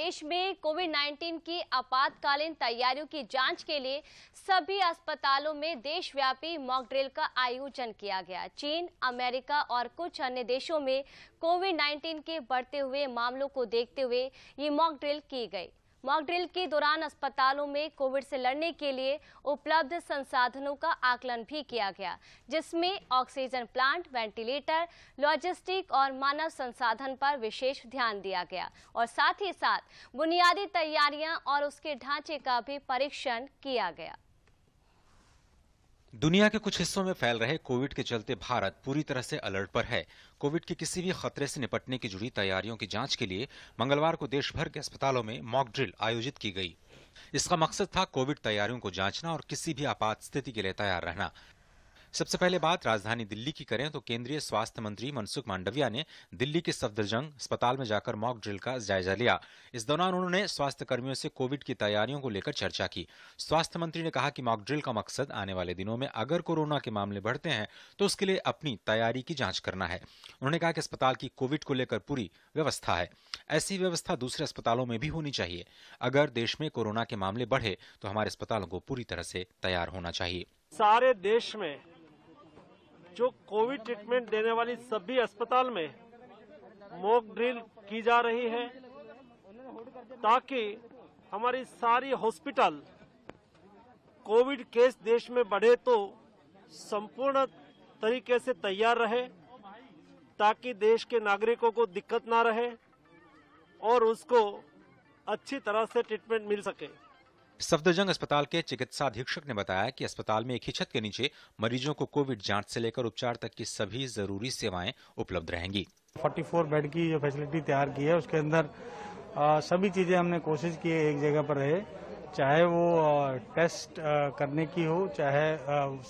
प्रदेश में कोविड 19 की आपातकालीन तैयारियों की जांच के लिए सभी अस्पतालों में देशव्यापी मॉक ड्रिल का आयोजन किया गया चीन अमेरिका और कुछ अन्य देशों में कोविड 19 के बढ़ते हुए मामलों को देखते हुए ये मॉक ड्रिल की गई मॉकड्रिल के दौरान अस्पतालों में कोविड से लड़ने के लिए उपलब्ध संसाधनों का आकलन भी किया गया जिसमें ऑक्सीजन प्लांट वेंटिलेटर लॉजिस्टिक और मानव संसाधन पर विशेष ध्यान दिया गया और साथ ही साथ बुनियादी तैयारियां और उसके ढांचे का भी परीक्षण किया गया दुनिया के कुछ हिस्सों में फैल रहे कोविड के चलते भारत पूरी तरह से अलर्ट पर है कोविड के किसी भी खतरे से निपटने की जुड़ी तैयारियों की जांच के लिए मंगलवार को देश भर के अस्पतालों में मॉक ड्रिल आयोजित की गई इसका मकसद था कोविड तैयारियों को जांचना और किसी भी आपात स्थिति के लिए तैयार रहना सबसे पहले बात राजधानी दिल्ली की करें तो केंद्रीय स्वास्थ्य मंत्री मनसुख मांडविया ने दिल्ली के सफदरजंग अस्पताल में जाकर मॉक ड्रिल का जायजा लिया इस दौरान उन्होंने स्वास्थ्य कर्मियों से कोविड की तैयारियों को लेकर चर्चा की स्वास्थ्य मंत्री ने कहा कि मॉक ड्रिल का मकसद आने वाले दिनों में अगर कोरोना के मामले बढ़ते हैं तो उसके लिए अपनी तैयारी की जांच करना है उन्होंने कहा कि अस्पताल की कोविड को लेकर पूरी व्यवस्था है ऐसी व्यवस्था दूसरे अस्पतालों में भी होनी चाहिए अगर देश में कोरोना के मामले बढ़े तो हमारे अस्पतालों को पूरी तरह से तैयार होना चाहिए सारे देश में जो कोविड ट्रीटमेंट देने वाली सभी अस्पताल में मॉक ड्रिल की जा रही है ताकि हमारी सारी हॉस्पिटल कोविड केस देश में बढ़े तो संपूर्ण तरीके से तैयार रहे ताकि देश के नागरिकों को दिक्कत ना रहे और उसको अच्छी तरह से ट्रीटमेंट मिल सके सफदरजंग अस्पताल के चिकित्सा अधीक्षक ने बताया कि अस्पताल में एक ही छत के नीचे मरीजों को कोविड जांच से लेकर उपचार तक की सभी जरूरी सेवाएं उपलब्ध रहेंगी 44 बेड की जो फैसिलिटी तैयार की है उसके अंदर आ, सभी चीजें हमने कोशिश की है एक जगह पर रहे चाहे वो टेस्ट करने की हो चाहे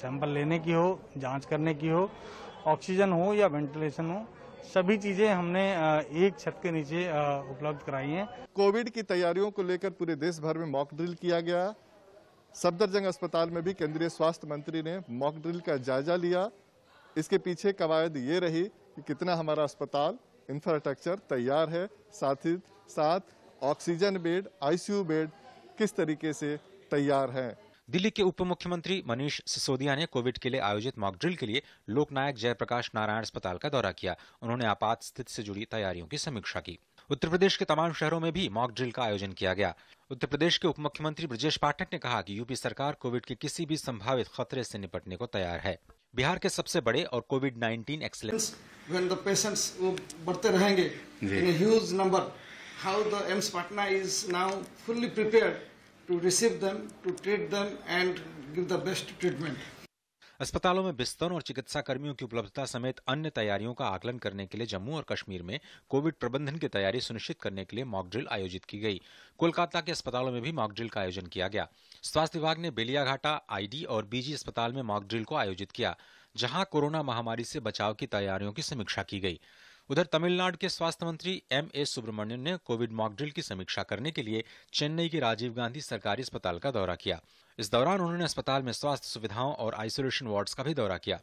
सैंपल लेने की हो जांच करने की हो ऑक्सीजन हो या वेंटिलेशन हो सभी चीजें हमने एक छत के नीचे उपलब्ध कराई हैं। कोविड की तैयारियों को लेकर पूरे देश भर में मॉक ड्रिल किया गया सफदरजंग अस्पताल में भी केंद्रीय स्वास्थ्य मंत्री ने मॉक ड्रिल का जायजा लिया इसके पीछे कवायद ये रही कि कितना हमारा अस्पताल इंफ्रास्ट्रक्चर तैयार है साथ ही साथ ऑक्सीजन बेड आईसीयू बेड किस तरीके से तैयार है दिल्ली के उप मुख्यमंत्री मनीष सिसोदिया ने कोविड के लिए आयोजित मॉकड्रिल के लिए लोकनायक जयप्रकाश नारायण अस्पताल का दौरा किया उन्होंने आपात स्थिति से जुड़ी तैयारियों की समीक्षा की उत्तर प्रदेश के तमाम शहरों में भी मॉक ड्रिल का आयोजन किया गया उत्तर प्रदेश के उप मुख्यमंत्री ब्रजेश पाठक ने कहा कि यूपी सरकार कोविड के किसी भी संभावित खतरे से निपटने को तैयार है बिहार के सबसे बड़े और COVID nineteen excellence when the patients वो बढ़ते रहेंगे in huge number how the AIIMS Patna is now fully prepared to receive them, to treat them, and give the best treatment. अस्पतालों में बिस्तरों और चिकित्सा कर्मियों की उपलब्धता समेत अन्य तैयारियों का आकलन करने के लिए जम्मू और कश्मीर में कोविड प्रबंधन की तैयारी सुनिश्चित करने के लिए मॉकड्रिल आयोजित की गई कोलकाता के अस्पतालों में भी मॉकड्रिल का आयोजन किया गया स्वास्थ्य विभाग ने बेलियाघाटा आईडी और बीजी अस्पताल में मॉकड्रिल को आयोजित किया जहां कोरोना महामारी से बचाव की तैयारियों की समीक्षा की गई उधर तमिलनाडु के स्वास्थ्य मंत्री एम ए सुब्रमण्यन ने कोविड मॉकड्रिल की समीक्षा करने के लिए चेन्नई के राजीव गांधी सरकारी अस्पताल का दौरा किया इस दौरान उन्होंने अस्पताल में स्वास्थ्य सुविधाओं और आइसोलेशन वार्ड्स का भी दौरा किया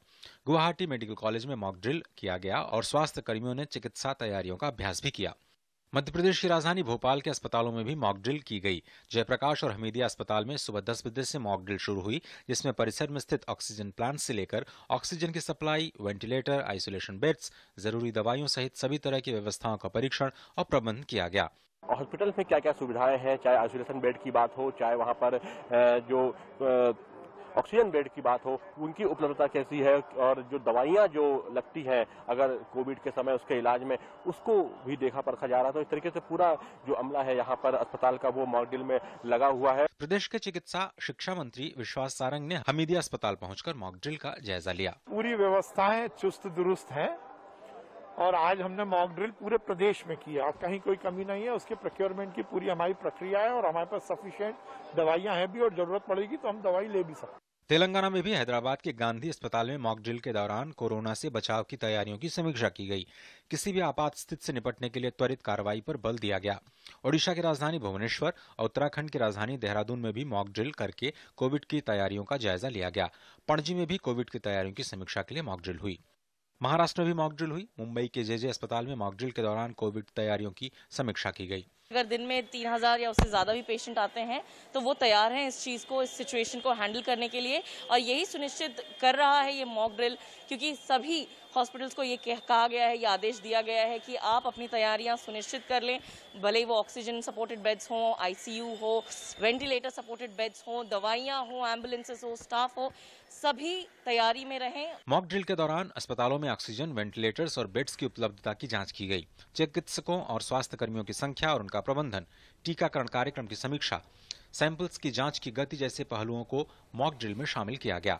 गुवाहाटी मेडिकल कॉलेज में मॉकड्रिल किया गया और स्वास्थ्य कर्मियों ने चिकित्सा तैयारियों का अभ्यास भी किया मध्य प्रदेश की राजधानी भोपाल के अस्पतालों में भी मॉक ड्रिल की गई जयप्रकाश और हमीदिया अस्पताल में सुबह दस बजे से मॉक ड्रिल शुरू हुई जिसमें परिसर में स्थित ऑक्सीजन प्लांट से लेकर ऑक्सीजन की सप्लाई वेंटिलेटर आइसोलेशन बेड्स जरूरी दवाइयों सहित सभी तरह की व्यवस्थाओं का परीक्षण और प्रबंध किया गया हॉस्पिटल में क्या क्या सुविधाएं हैं चाहे आइसोलेशन बेड की बात हो चाहे वहाँ पर जो ऑक्सीजन बेड की बात हो उनकी उपलब्धता कैसी है और जो दवाइयाँ जो लगती हैं अगर कोविड के समय उसके इलाज में उसको भी देखा परखा जा रहा था तो इस तरीके से पूरा जो अमला है यहाँ पर अस्पताल का वो मॉडल में लगा हुआ है प्रदेश के चिकित्सा शिक्षा मंत्री विश्वास सारंग ने हमीदिया अस्पताल पहुंचकर मॉकड्रिल का जायजा लिया पूरी व्यवस्थाएं चुस्त दुरुस्त है और आज हमने मॉकड्रिल पूरे प्रदेश में किया और कहीं कोई कमी नहीं है उसके प्रोक्योरमेंट की पूरी हमारी प्रक्रिया है और हमारे पास सफिशियंट दवाइयां हैं भी और जरूरत पड़ेगी तो हम दवाई ले भी सकते तेलंगाना में भी हैदराबाद के गांधी अस्पताल में मॉक ड्रिल के दौरान कोरोना से बचाव की तैयारियों की समीक्षा की गई किसी भी आपात स्थिति से निपटने के लिए त्वरित कार्रवाई पर बल दिया गया ओडिशा की राजधानी भुवनेश्वर और उत्तराखंड की राजधानी देहरादून में भी मॉक ड्रिल करके कोविड की तैयारियों का जायजा लिया गया पणजी में भी कोविड की तैयारियों की समीक्षा के लिए मॉक ड्रिल हुई महाराष्ट्र में भी मॉक ड्रिल हुई मुंबई के जेजे अस्पताल में मॉक ड्रिल के दौरान कोविड तैयारियों की समीक्षा की गई अगर दिन में तीन हज़ार या उससे ज़्यादा भी पेशेंट आते हैं तो वो तैयार हैं इस चीज़ को इस सिचुएशन को हैंडल करने के लिए और यही सुनिश्चित कर रहा है ये मॉक ड्रिल क्योंकि सभी हॉस्पिटल्स को ये कहा गया है ये आदेश दिया गया है कि आप अपनी तैयारियां सुनिश्चित कर लें भले वो ऑक्सीजन सपोर्टेड बेड्स हो आईसीयू हो वेंटिलेटर सपोर्टेड बेड्स हो दवाइयां हो एम्बुलेंसेस हो स्टाफ हो सभी तैयारी में रहें मॉक ड्रिल के दौरान अस्पतालों में ऑक्सीजन वेंटिलेटर्स और बेड्स की उपलब्धता की जाँच की गयी चिकित्सकों और स्वास्थ्य कर्मियों की संख्या और उनका प्रबंधन टीकाकरण कार्यक्रम की समीक्षा सैंपल्स की जांच की गति जैसे पहलुओं को मॉक ड्रिल में शामिल किया गया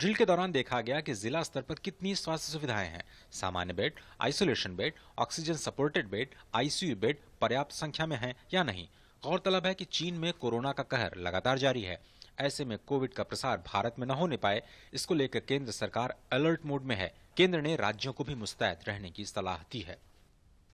ड्रिल के दौरान देखा गया कि जिला स्तर पर कितनी स्वास्थ्य सुविधाएं हैं सामान्य bed isolation bed oxygen supported bed ICU bed पर्याप्त संख्या में है या नहीं गौरतलब है कि चीन में कोरोना का कहर लगातार जारी है ऐसे में कोविड का प्रसार भारत में न होने पाए इसको लेकर केंद्र सरकार अलर्ट मोड में है केंद्र ने राज्यों को भी मुस्तैद रहने की सलाह दी है